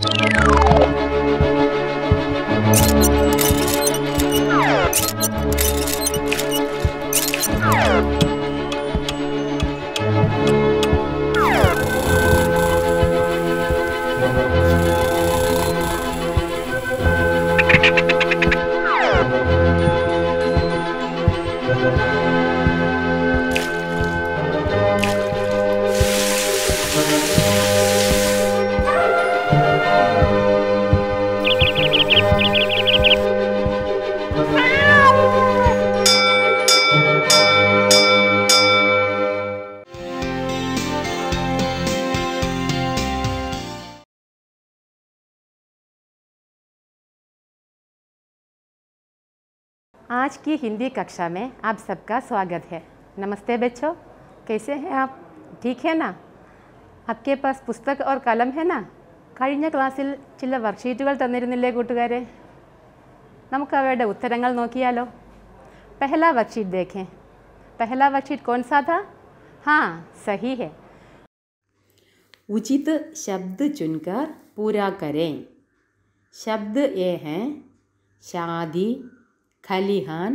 Thank you. आज की हिंदी कक्षा में आप सबका स्वागत है नमस्ते बच्चों कैसे हैं आप ठीक है ना आपके पास पुस्तक और कलम है ना कई क्लास चल वर्कशीट തന്നിരുന്നില്ലേ കൂട്ടുകാരെ നമുക്ക് उत्तर ഉത്തരങ്ങൾ पहला वर्कशीट देखें पहला वर्कशीट कौन सा था हाँ सही है उचित शब्द चुनकर पूरा करें शब्द ये हैं शादी खलीहान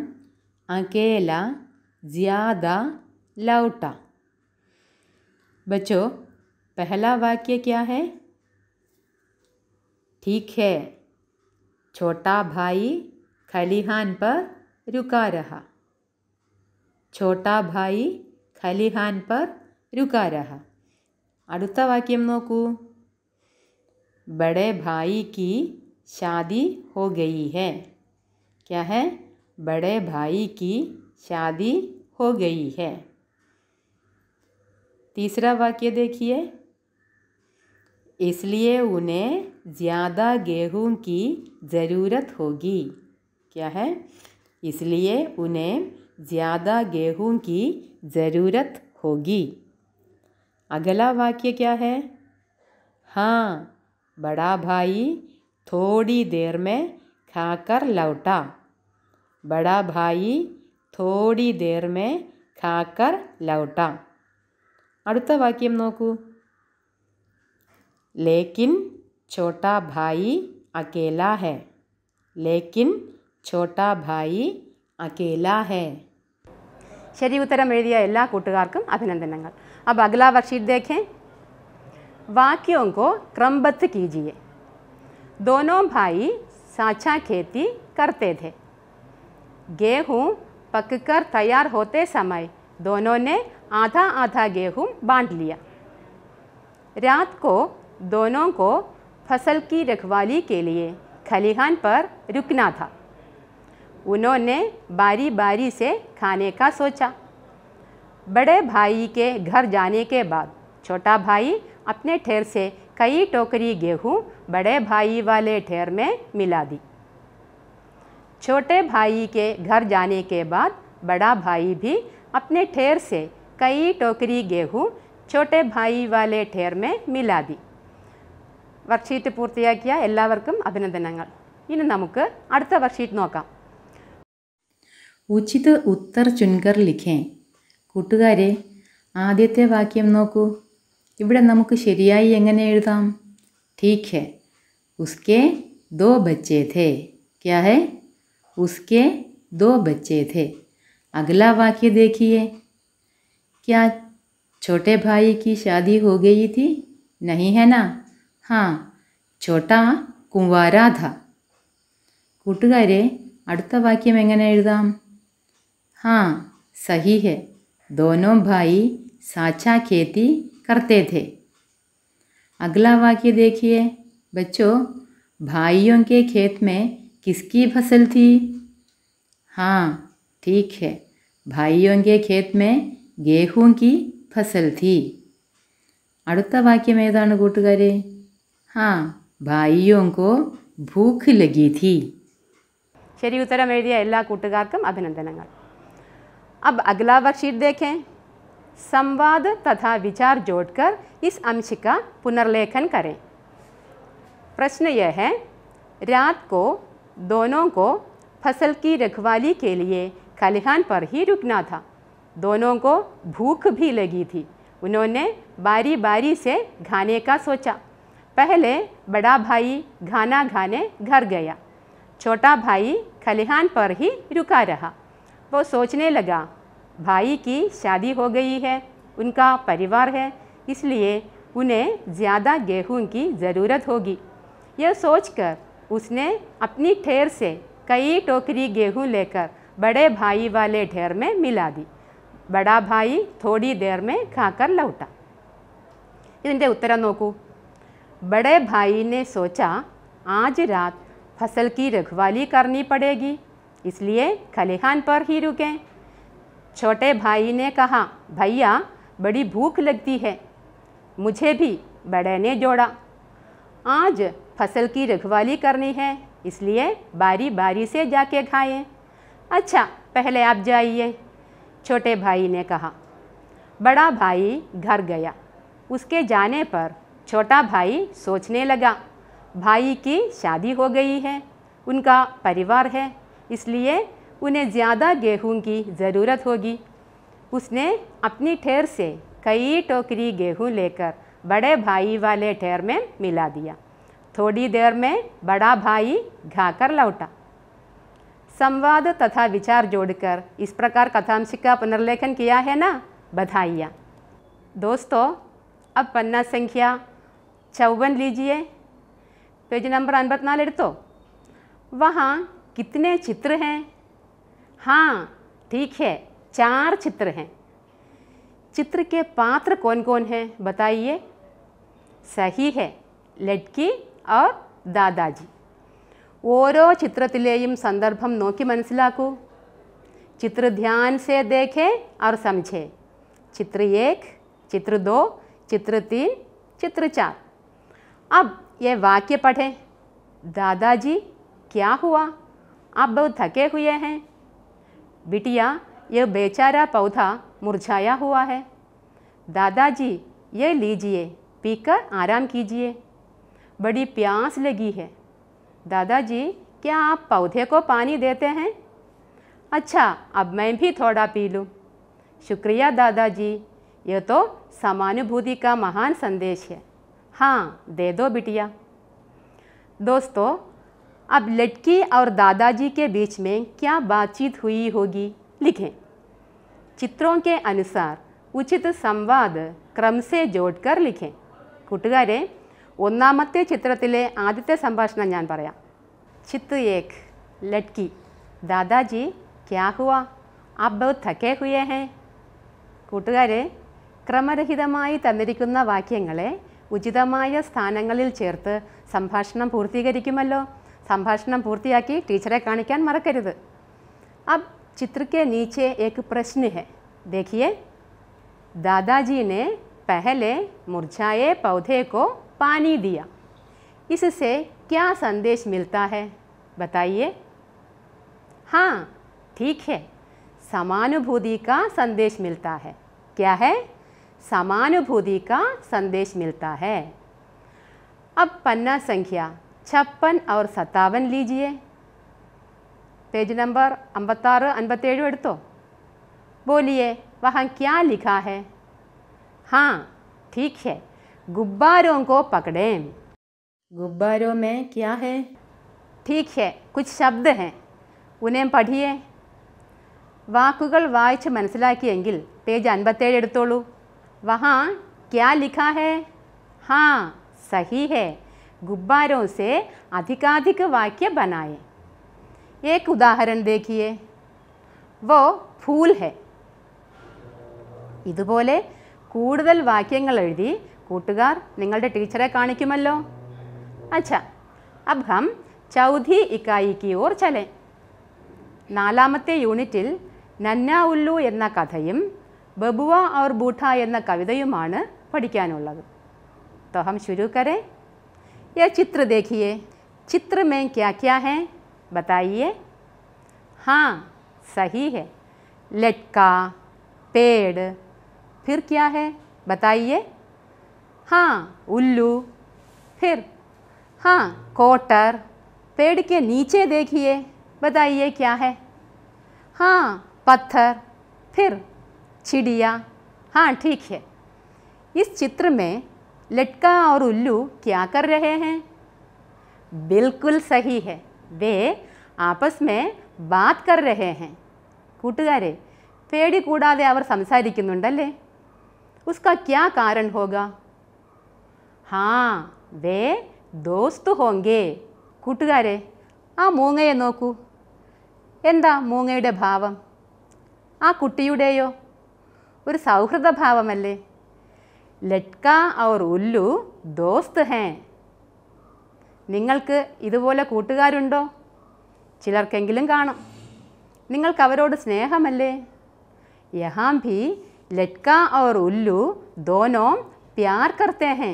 अकेला ज़्यादा लौटा बच्चों पहला वाक्य क्या है ठीक है छोटा भाई खलीहान पर रुका रहा छोटा भाई खलीहान पर रुका रहा अड़ता വാക്യം नोकू बड़े भाई की शादी हो गई है क्या है बड़े भाई की शादी हो गई है तीसरा वाक्य देखिए इसलिए उन्हें ज़्यादा गेहूं की ज़रूरत होगी क्या है इसलिए उन्हें ज़्यादा गेहूं की ज़रूरत होगी अगला वाक्य क्या है हाँ बड़ा भाई थोड़ी देर में खाकर लौटा बड़ा भाई थोड़ी देर में खाकर लौटा अड़ वाक्यम नोकू लेकिन छोटा भाई अकेला है लेकिन छोटा भाई अकेला है शरी उत्तर एल कूट अभिनंदन अब अगला वर्षी देखें वाक्यों को क्रमबद्ध कीजिए दोनों भाई साचा खेती करते थे गेहूँ पककर तैयार होते समय दोनों ने आधा आधा गेहूँ बांट लिया रात को दोनों को फसल की रखवाली के लिए खलिहान पर रुकना था उन्होंने बारी बारी से खाने का सोचा बड़े भाई के घर जाने के बाद छोटा भाई अपने ठेर से कई टोकरी गेहूँ बड़े भाई वाले ठेर में मिला दी छोटे भाई के घर जाने के बाद बड़ा भाई भी अपने ठेर से कई टोकरी गेहूँ छोटे भाई वाले ठेर में मिला दी വർക്ക്ഷീറ്റ് പൂർത്തിയാക്കിയ എല്ലാവർക്കും അഭിനന്ദനങ്ങൾ ഇനി നമുക്ക് അടുത്ത വർക്ക്ഷീറ്റ് നോക്കാം ഉചിത് ഉത്തർ ചുൻകർ ലിഖേ കൂട്ടുകാരെ ആദ്യത്തെ വാക്യം നോക്കൂ ഇവിടെ നമുക്ക് ശരിയായി എങ്ങനെ എഴുതാം ठीक है उसके दो बच्चे थे क्या है उसके दो बच्चे थे अगला वाक्य देखिए क्या छोटे भाई की शादी हो गई थी नहीं है ना हाँ छोटा था ധ കൂട്ടുകാരെ अड़ता വാക്യം എങ്ങനെ എഴുതാം हाँ सही है दोनों भाई साचा खेती करते थे अगला वाक्य देखिए बच्चों भाइयों के खेत में किसकी फसल थी हाँ ठीक है भाइयों के खेत में गेहूं की फसल थी अड़ता വാക്യം ഏതാണ് കൂട്ടുകാരെ ഹാ ഭായിയോങ്കോ ഭൂക്ക് ലഗി തീ ശരി ഉത്തരം എഴുതിയ എല്ലാ കൂട്ടുകാർക്കും अभिनंदन अब अगला वर्कशीट देखें संवाद तथा विचार जोड़कर इस अंश का पुनर्लेखन करें प्रश्न यह है रात को दोनों को फसल की रखवाली के लिए खलिहान पर ही रुकना था दोनों को भूख भी लगी थी उन्होंने बारी बारी से खाने का सोचा पहले बड़ा भाई खाना खाने घर गया छोटा भाई खलिहान पर ही रुका रहा वो सोचने लगा भाई की शादी हो गई है उनका परिवार है इसलिए उन्हें ज़्यादा गेहूं की ज़रूरत होगी यह सोचकर उसने अपनी ठेर से कई टोकरी गेहूं लेकर बड़े भाई वाले ढेर में मिला दी बड़ा भाई थोड़ी देर में खाकर लौटा उत्तर नोकू बड़े भाई ने सोचा आज रात फसल की रखवाली करनी पड़ेगी इसलिए खलिहान पर ही रुकें छोटे भाई ने कहा भैया बड़ी भूख लगती है मुझे भी बड़े ने जोड़ा आज फसल की रखवाली करनी है इसलिए बारी बारी से जाके खाएं अच्छा पहले आप जाइए छोटे भाई ने कहा बड़ा भाई घर गया उसके जाने पर छोटा भाई सोचने लगा भाई की शादी हो गई है उनका परिवार है इसलिए उन्हें ज़्यादा गेहूं की ज़रूरत होगी उसने अपनी ठेर से कई टोकरी गेहूं लेकर बड़े भाई वाले ठेर में मिला दिया थोड़ी देर में बड़ा भाई घाकर लौटा संवाद तथा विचार जोड़कर इस प्रकार कथांश का पुनर्लेखन किया है ना बधाइयाँ दोस्तों अब पन्ना संख्या चौवन लीजिए पेज नंबर लेड़ तो वहाँ कितने चित्र हैं हाँ ठीक है चार चित्र हैं चित्र के पात्र कौन कौन हैं बताइए सही है लड़की और दादाजी ओरो चित्र संदर्भम नोकी मनसू चित्र ध्यान से देखें और समझें चित्र एक चित्र दो चित्र तीन चित्र चार अब ये वाक्य पढ़े दादाजी क्या हुआ आप बहुत थके हुए हैं बिटिया यह बेचारा पौधा मुरझाया हुआ है दादाजी ये लीजिए पीकर आराम कीजिए बड़ी प्यास लगी है दादाजी क्या आप पौधे को पानी देते हैं अच्छा अब मैं भी थोड़ा पी लूँ शुक्रिया दादाजी यह तो समानुभूति का महान संदेश है हाँ दे दो बिटिया दोस्तों अब लड़की और दादाजी के बीच में क्या बातचीत हुई होगी लिखें ചിത്രോം കെ അനുസാർ ഉചിത് സംവാദ് ക്രംസെ ജോഡ്കർ ലിഖേ കൂട്ടുകാരെ ഒന്നാമത്തെ ചിത്രത്തിലെ ആദ്യത്തെ സംഭാഷണം ഞാൻ പറയാം ചിത്ത് ഏക് ലഡ്കി ദാദാജി ക്യാ ഹുവ അബ് തക്കേ ഹുയേ ഹേ കൂട്ടുകാരെ ക്രമരഹിതമായി തന്നിരിക്കുന്ന വാക്യങ്ങളെ ഉചിതമായ സ്ഥാനങ്ങളിൽ ചേർത്ത് സംഭാഷണം പൂർത്തീകരിക്കുമല്ലോ സംഭാഷണം പൂർത്തിയാക്കി ടീച്ചറെ കാണിക്കാൻ മറക്കരുത് അബ് चित्र के नीचे एक प्रश्न है देखिए दादाजी ने पहले मुरझाए पौधे को पानी दिया इससे क्या संदेश मिलता है बताइए हाँ ठीक है समानुभूति का संदेश मिलता है क्या है समानुभूति का संदेश मिलता है अब पन्ना संख्या छप्पन और सत्तावन लीजिए पेज नंबर अंपता अंपत् बोलिए वहाँ क्या लिखा है हाँ ठीक है गुब्बारों को पकड़ें गुब्बारों में क्या है ठीक है कुछ शब्द हैं उन्हें पढ़िए वाक वाई मनसिल पेज अंपत्ड़ू वहाँ क्या लिखा है हाँ सही है गुब्बारों से अधिकाधिक वाक्य बनाएं एक उदाहरण देखिए वो फूल है ഇതുപോലെ കൂടുതൽ വാക്യങ്ങൾ എഴുതി കൂട്ടുകാർ നിങ്ങളുടെ ടീച്ചറെ കാണിക്കുമല്ലോ അച്ഛ അബ് ചൗധി ഇക്കായിക്ക് ഓർ ചലെ നാലാമത്തെ യൂണിറ്റിൽ നന്ന ഉല്ലു എന്ന കഥയും ബബുവ ഔർ ബൂട്ട എന്ന കവിതയുമാണ് പഠിക്കാനുള്ളത് तो हम शुरू करें यह चित्र देखिए चित्र में क्या क्या है बताइए हाँ सही है लटका पेड़ फिर क्या है बताइए हाँ उल्लू फिर हाँ कोटर पेड़ के नीचे देखिए बताइए क्या है हाँ पत्थर फिर चिड़िया हाँ ठीक है इस चित्र में लटका और उल्लू क्या कर रहे हैं बिल्कुल सही है വേ ആപസ്മേ ബാത് കർ രഹേ ഹേ കൂട്ടുകാരെ പേടി കൂടാതെ അവർ സംസാരിക്കുന്നുണ്ടല്ലേ ഉസ്കാ ക്യാ കാരൺ ഹോഗ ഹാ വേ ദോസ്തു ഹോങ്കേ കൂട്ടുകാരെ ആ മൂങ്ങയെ നോക്കൂ എന്താ മൂങ്ങയുടെ ഭാവം ആ കുട്ടിയുടെയോ ഒരു സൗഹൃദ ഭാവമല്ലേ ലട്ക അവർ ഉല്ലു ദോസ്ത് ഹേ നിങ്ങൾക്ക് ഇതുപോലെ കൂട്ടുകാരുണ്ടോ ചിലർക്കെങ്കിലും കാണും നിങ്ങൾക്ക് അവരോട് സ്നേഹമല്ലേ യഹാം ഭി ലറ്റ്ക ഓർ ഉല്ലു ദോനോം പ്യാർ കർത്തേ ഹേ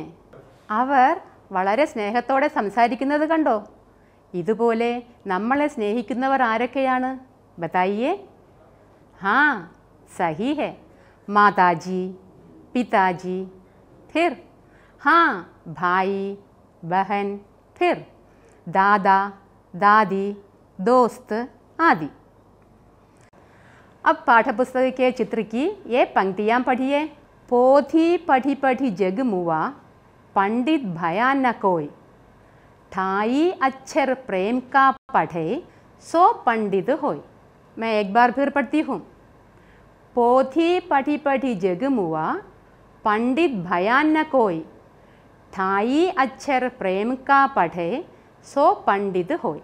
അവർ വളരെ സ്നേഹത്തോടെ സംസാരിക്കുന്നത് കണ്ടോ ഇതുപോലെ നമ്മളെ സ്നേഹിക്കുന്നവർ ആരൊക്കെയാണ് ബതായിയേ ഹാ സഹി ഹെ മാതാജി പിതാജി ഫിർ ഹാ ഭായി ബഹൻ फिर दादा दादी दोस्त आदि अब पाठपुस्तक के चित्र की ये पंक्तियाँ पढ़िए पोथी पढ़ी पढ़ी जग मुआ पंडित भया न कोई ठाई अक्षर प्रेम का पढ़े सो पंडित होय मैं एक बार फिर पढ़ती हूँ पोथी पढ़ी पढ़ी जग मुआ पंडित भया न कोई थाई अक्षर प्रेम का पढ़े सो पंडित होय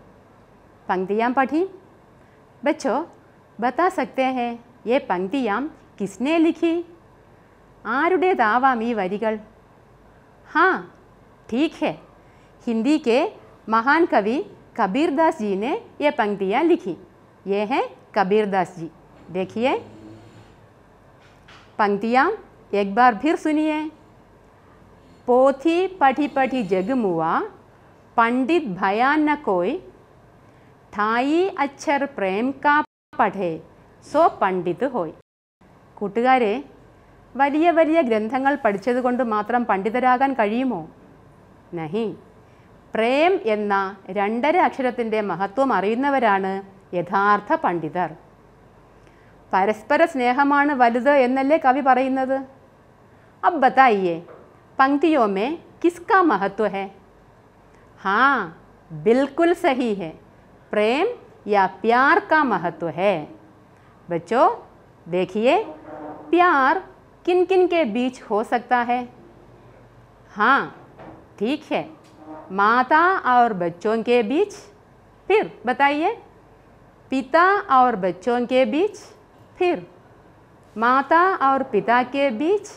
पंक्तियाँ पढ़ी बच्चों बता सकते हैं ये पंक्तियाँ किसने लिखी दावा मी वरिगल हाँ ठीक है हिंदी के महान कवि कबीरदास जी ने ये पंक्तियाँ लिखी ये हैं कबीरदास जी देखिए पंक्तियाँ एक बार फिर सुनिए പോഥി പഠി പഠി ജഗമുവ പണ്ഡിത് ભયા ન કોઈ അച്ഛർ പ്രേം കാ പഠേ സോ പണ്ഡിത് ഹോയ് കൂട്ടുകാരെ വലിയ വലിയ ഗ്രന്ഥങ്ങൾ പഠിച്ചതുകൊണ്ട് മാത്രം പണ്ഡിതരാകാൻ കഴിയുമോ നഹി പ്രേം എന്ന രണ്ടര അക്ഷരത്തിൻ്റെ മഹത്വം അറിയുന്നവരാണ് യഥാർത്ഥ പണ്ഡിതർ പരസ്പര സ്നേഹമാണ് വലുത് എന്നല്ലേ കവി പറയുന്നത് അബ്ബത്തായിയേ पंक्तियों में किसका महत्व है हाँ बिल्कुल सही है प्रेम या प्यार का महत्व है बच्चों देखिए प्यार किन किन के बीच हो सकता है हाँ ठीक है माता और बच्चों के बीच फिर बताइए पिता और बच्चों के बीच फिर माता और पिता के बीच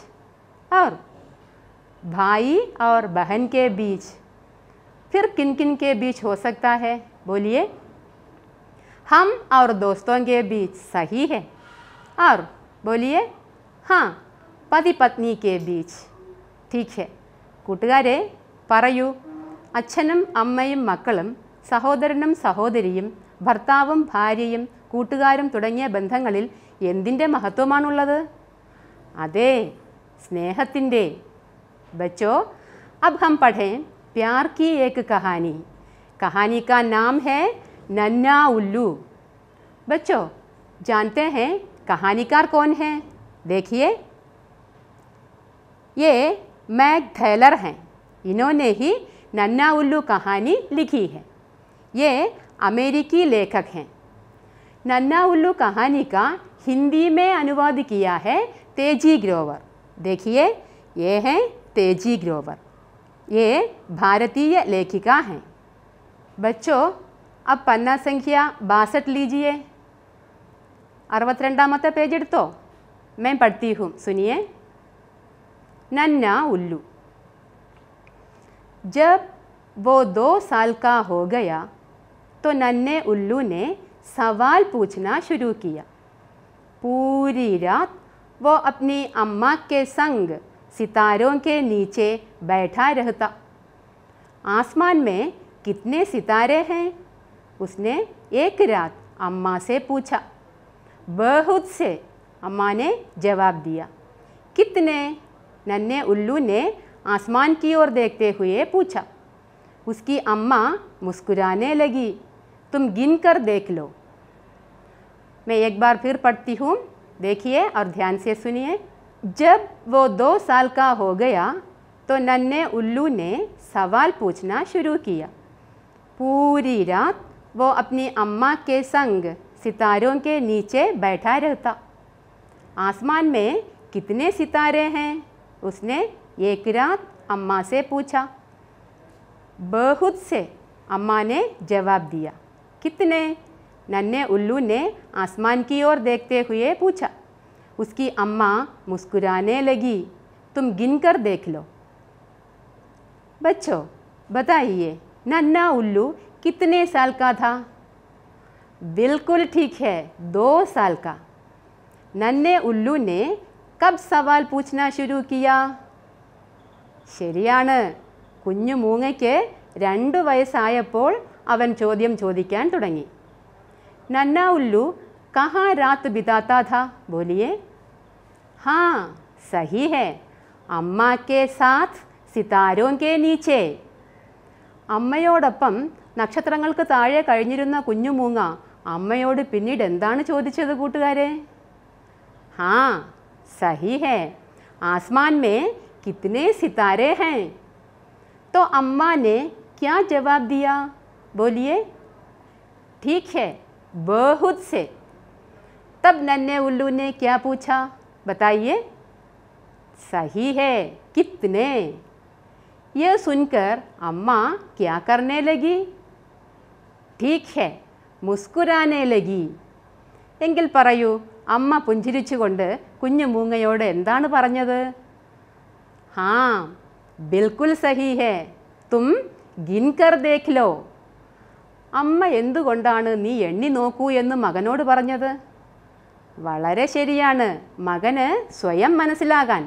और भाई और बहन के बीच फिर किन किन के बीच हो सकता है बोलिए हम और दोस्तों के बीच सही है और बोलिए हाँ പതി പത്നി കെ ബീച്ച് ടീക്ക് കൂട്ടുകാരെ പറയൂ അച്ഛനും അമ്മയും മക്കളും സഹോദരനും സഹോദരിയും ഭർത്താവും ഭാര്യയും കൂട്ടുകാരും തുടങ്ങിയ ബന്ധങ്ങളിൽ എന്തിൻ്റെ മഹത്വമാണുള്ളത് അതെ സ്നേഹത്തിൻ്റെ बच्चों अब हम पढ़ें प्यार की एक कहानी कहानी का नाम है नन्ना उल्लू बच्चों जानते हैं कहानीकार कौन है देखिए ये मैक थैलर हैं इन्होंने ही नन्ना उल्लू कहानी लिखी है ये अमेरिकी लेखक हैं नन्ना उल्लू कहानी का हिंदी में अनुवाद किया है तेजी ग्रोवर देखिए ये हैं तेजी ग्रोवर ये भारतीय लेखिका हैं बच्चों अब पन्ना संख्या बासठ लीजिए അറുപത്തിരണ്ടാമത്തെ पेज तो मैं पढ़ती हूँ सुनिए नन्ना उल्लू जब वो दो साल का हो गया तो नन्हे उल्लू ने सवाल पूछना शुरू किया पूरी रात वो अपनी अम्मा के संग सितारों के नीचे बैठा रहता आसमान में कितने सितारे हैं उसने एक रात अम्मा से पूछा बहुत से अम्मा ने जवाब दिया कितने नन्हे उल्लू ने आसमान की ओर देखते हुए पूछा उसकी अम्मा मुस्कुराने लगी तुम गिन कर देख लो मैं एक बार फिर पढ़ती हूँ देखिए और ध्यान से सुनिए जब वो दो साल का हो गया तो नन्हे उल्लू ने सवाल पूछना शुरू किया पूरी रात वो अपनी अम्मा के संग सितारों के नीचे बैठा रहता आसमान में कितने सितारे हैं उसने एक रात अम्मा से पूछा बहुत से अम्मा ने जवाब दिया कितने नन्हे उल्लू ने आसमान की ओर देखते हुए पूछा उसकी अम्मा मुस्कुराने लगी तुम गिन कर देख लो बच्चों बताइए नन्ना उल्लू कितने साल का था बिल्कुल ठीक है दो साल का नन्हे उल्लू ने कब सवाल पूछना शुरू किया ശരിയാണ് കുഞ്ഞു മൂങ്ങയ്ക്ക് രണ്ട് വയസ്സായപ്പോൾ അവൻ ചോദ്യം ചോദിക്കാൻ തുടങ്ങി നന്ന कहाँ रात बिताता था बोलिए हाँ सही है अम्मा के साथ സിതാരോ കെ നീച്ചേ അമ്മയോടൊപ്പം നക്ഷത്രങ്ങൾക്ക് താഴെ കഴിഞ്ഞിരുന്ന കുഞ്ഞുമൂങ്ങ അമ്മയോട് പിന്നീട് എന്താണ് ചോദിച്ചത് കൂട്ടുകാരെ ഹാ സഹി ഹേ ആസ്മാൻ മേ കിത്തനെ സിതാരെ ഹേ तो अम्मा ने क्या जवाब दिया बोलिए ठीक है बहुत से तब नन्हे उल्लू ने क्या पूछा बताइए सही है कितने यह सुनकर अम्मा क्या करने लगी ठीक है മുസ്കുരാനേ ലഗി എങ്കിൽ പറയൂ അമ്മ പുഞ്ചിരിച്ചുകൊണ്ട് കുഞ്ഞു മൂങ്ങയോട് എന്താണ് പറഞ്ഞത് ഹാ ബിൽക്കുൽ സഹി ഹേ തും ഗിൻകർ ദേഖ്ലോ അമ്മ എന്തുകൊണ്ടാണ് നീ എണ്ണി നോക്കൂ എന്ന് മകനോട് പറഞ്ഞത് വളരെ ശരിയാണ് മകന് സ്വയം മനസ്സിലാകാൻ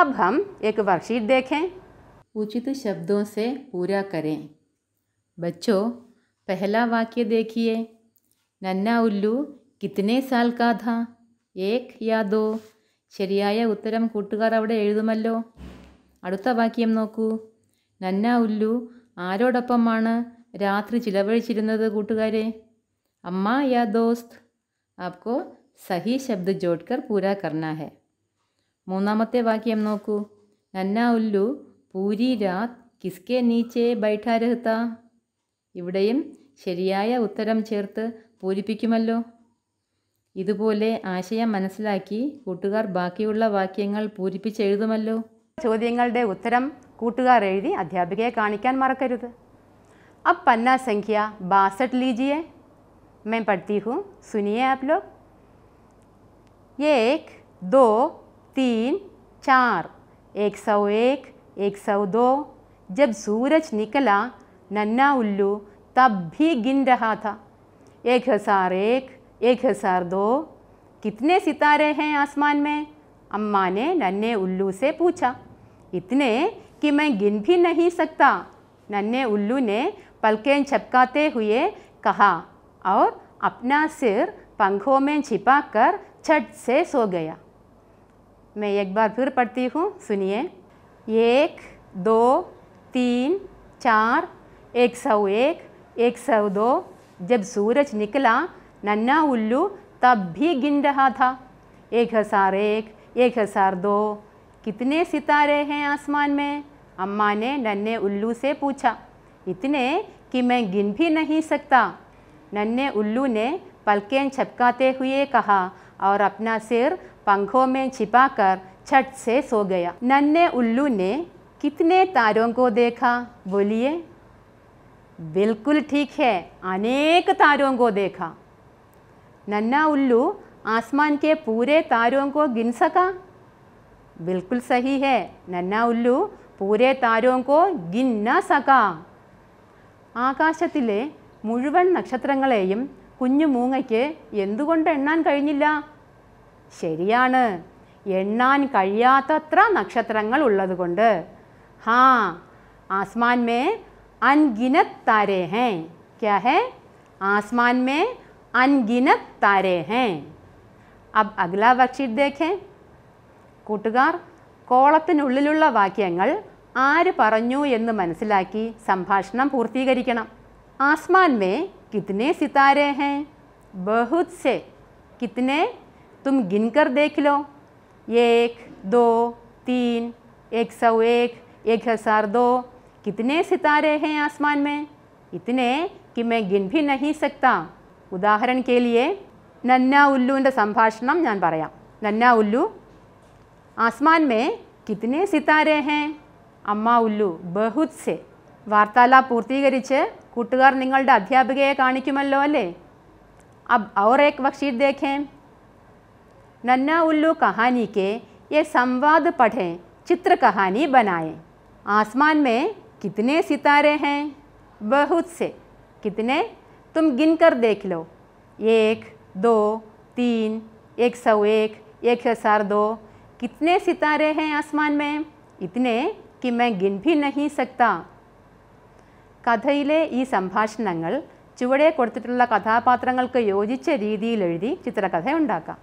अब हम एक वर्कशीट देखें उचित शब्दों से पूरा करें बच्चों पहला वाक्य देखिए നന്ന ഉല്ലു കിത്തനെ സാൽ കാഥ ഏക് യാദോ ശരിയായ ഉത്തരം കൂട്ടുകാർ അവിടെ എഴുതുമല്ലോ അടുത്ത വാക്യം നോക്കൂ നന്ന ഉല്ലു ആരോടൊപ്പമാണ് രാത്രി ചിലവഴിച്ചിരുന്നത് കൂട്ടുകാരെ അമ്മ യാ ദോസ്ത് आपको സഹി ശബ്ദ ജോഡ്കർ പൂരാ കർണാ ഹെ മൂന്നാമത്തെ വാക്യം നോക്കൂ നന്ന ഉല്ലു പൂരി രാത് കിസ്കെ നീച്ചേ ബൈഠാ ഇവിടെയും ശരിയായ ഉത്തരം ചേർത്ത് പൂരിപ്പിക്കുമല്ലോ ഇതുപോലെ ആശയം മനസ്സിലാക്കി കൂട്ടുകാർ ബാക്കിയുള്ള വാക്യങ്ങൾ പൂരിപ്പിച്ചെഴുതുമല്ലോ ചോദ്യങ്ങളുടെ ഉത്തരം കൂട്ടുകാർ എഴുതി അധ്യാപികയെ കാണിക്കാൻ മറക്കരുത് അപ്പന്ന സംഖ്യ ബാസറ്റ് ലീജിയേ मैं पढ़ती हूँ सुनिए आप लोग एक दो तीन चार एक सौ एक एक सौ दो जब सूरज निकला नन्ना उल्लू तब भी गिन रहा था एक हज़ार एक एक हज़ार दो कितने सितारे हैं आसमान में अम्मा ने नन्हे उल्लू से पूछा इतने कि मैं गिन भी नहीं सकता नन्हे उल्लू ने पलकें झपकाते हुए कहा और अपना सिर पंखों में छिपाकर छठ से सो गया मैं एक बार फिर पढ़ती हूँ सुनिए एक दो तीन चार एक सौ एक एक सौ दो जब सूरज निकला नन्ना उल्लू तब भी गिन रहा था एक हज़ार एक एक हज़ार दो कितने सितारे हैं आसमान में अम्मा ने नन्हे उल्लू से पूछा इतने कि मैं गिन भी नहीं सकता नन्हे उल्लू ने पलकें छपकाते हुए कहा और अपना सिर पंखों में छिपाकर छठ से सो गया नन्हे उल्लू ने कितने तारों को देखा बोलिए बिल्कुल ठीक है अनेक तारों को देखा नन्ना उल्लू आसमान के पूरे तारों को गिन सका बिल्कुल सही है नन्ना उल्लू पूरे तारों को गिन न सका आकाशतिले മുഴുവൻ നക്ഷത്രങ്ങളെയും കുഞ്ഞു മൂങ്ങയ്ക്ക് എന്തുകൊണ്ട് എണ്ണാൻ കഴിഞ്ഞില്ല ശരിയാണ് എണ്ണാൻ കഴിയാത്തത്ര നക്ഷത്രങ്ങൾ ഉള്ളതുകൊണ്ട് ഹാ ആസ്മാൻ മേ അൻഗിനത് താരേ ഹേ ക്യാ ഹേ ആസ്മാൻ മേ അൻഗിനത് താരേ ഹേ അബ് അഗ്ല ബക്ഷീത് ദേഖേ കൂട്ടുകാർ കോളത്തിനുള്ളിലുള്ള വാക്യങ്ങൾ ആര് പറഞ്ഞു എന്ന് മനസ്സിലാക്കി സംഭാഷണം പൂർത്തീകരിക്കണം आसमान में कितने सितारे हैं बहुत से कितने तुम गिनकर देख लो एक दो तीन एक सौ एक एक हज़ार दो कितने सितारे हैं आसमान में इतने कि मैं गिन भी नहीं सकता उदाहरण के लिए नन्ना उल्लूൻ്റെ संभाषण ഞാൻ पर नन्ना उल्लू आसमान में कितने सितारे हैं अम्मा उल्लू बहुत से वार्तालाप പൂർത്തീകരിച്ച് കൂട്ടുകാർ നിങ്ങളുടെ काो अल अब और एक वक्शीट देखें नन्ना उल्लू कहानी के ये संवाद पढ़ें चित्र कहानी बनाएं आसमान में कितने सितारे हैं बहुत से कितने तुम गिन कर देख लो एक दो तीन एक सौ एक एक हज़ार दो कितने सितारे हैं आसमान में इतने कि मैं गिन भी नहीं सकता കഥയിലെ ഈ സംഭാഷണങ്ങൾ ചുവടെ കൊടുത്തിട്ടുള്ള കഥാപാത്രങ്ങൾക്ക് യോജിച്ച രീതിയിൽ എഴുതി ചിത്രകഥ ഉണ്ടാക്കാം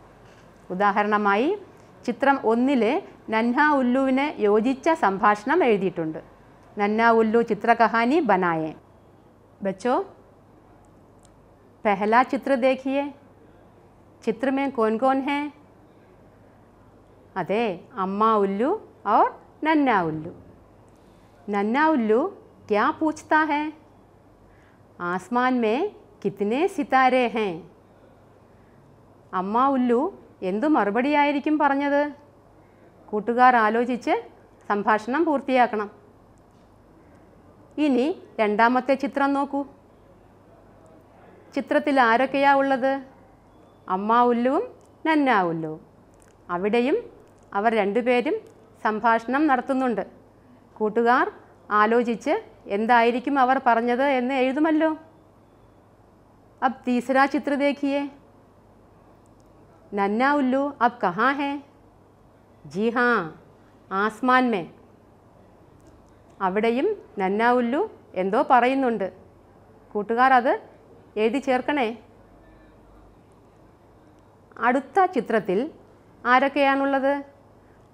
ഉദാഹരണമായി ചിത്രം ഒന്നിലെ നൻഹ ഉല്ലുവിന് യോജിച്ച സംഭാഷണം എഴുതിയിട്ടുണ്ട് നന്ന ഉല്ലു ചിത്രകഹാനി ബനായേ ബച്ചോ पहला ചിത്ര देखिए ചിത്രമേ में कौन कौन है അതെ അമ്മ ഉല്ലു और നന്ന ഉല്ലു നന്ന ഉല്ലു क्या पूछता है आसमान में കിത്തനെ സിതാരേ ഹേ അമ്മ ഉല്ലു എന്തു മറുപടിയായിരിക്കും പറഞ്ഞത് കൂട്ടുകാർ ആലോചിച്ച് സംഭാഷണം പൂർത്തിയാക്കണം ഇനി രണ്ടാമത്തെ ചിത്രം നോക്കൂ ചിത്രത്തിൽ ആരൊക്കെയാ ഉള്ളത് അമ്മ ഉല്ലുവും നന്ന ഉല്ലുവും അവിടെയും അവർ രണ്ടുപേരും സംഭാഷണം നടത്തുന്നുണ്ട് കൂട്ടുകാർ ആലോചിച്ച് എന്തായിരിക്കും അവർ പറഞ്ഞത് എന്ന് എഴുതുമല്ലോ അബ് തീസര ചിത്ര ദേഖിയേ നന്ന ഉല്ലു അബ് കഹാ ഹേ ജി ഹാ ആസ്മാൻ മേ അവിടെയും നന്ന ഉല്ലു എന്തോ പറയുന്നുണ്ട് കൂട്ടുകാർ അത് എഴുതി ചേർക്കണേ അടുത്ത ചിത്രത്തിൽ ആരൊക്കെയാണുള്ളത്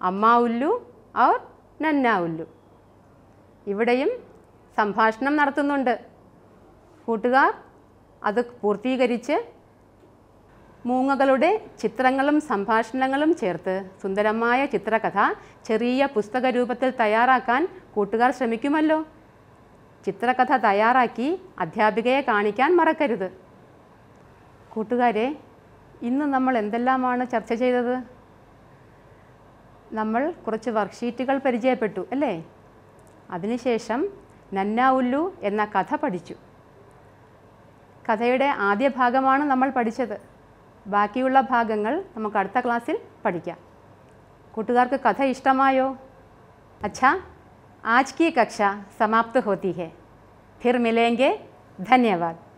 അമ്മ ഉല്ലു ഔർ നന്ന ഉല്ലു ഇവിടെയും സംഭാഷണം നടത്തുന്നുണ്ട് കൂട്ടുകാർ അത് പൂർത്തീകരിച്ച് മൂങ്ങകളുടെ ചിത്രങ്ങളും സംഭാഷണങ്ങളും ചേർത്ത് സുന്ദരമായ ചിത്രകഥ ചെറിയ പുസ്തക രൂപത്തിൽ തയ്യാറാക്കാൻ കൂട്ടുകാർ ശ്രമിക്കുമല്ലോ ചിത്രകഥ തയ്യാറാക്കി അധ്യാപികയെ കാണിക്കാൻ മറക്കരുത് കൂട്ടുകാരെ ഇന്ന് നമ്മൾ എന്തെല്ലാമാണ് ചർച്ച ചെയ്തത് നമ്മൾ കുറച്ച് വർക്ക്ഷീറ്റുകൾ പരിചയപ്പെട്ടു അല്ലേ അതിനുശേഷം നന്ന ഉല്ലു എന്ന കഥ പഠിച്ചു കഥയുടെ ആദ്യ ഭാഗമാണ് നമ്മൾ പഠിച്ചത് ബാക്കിയുള്ള ഭാഗങ്ങൾ നമുക്ക് അടുത്ത ക്ലാസ്സിൽ പഠിക്കാം കൂട്ടുകാർക്ക് കഥ ഇഷ്ടമായോ അച്ഛാ ആജ് കി കക്ഷ സമാപ്ത ഹോത്തി ഹെ ഫിർ മിലേങ്കെ ധന്യവാദ്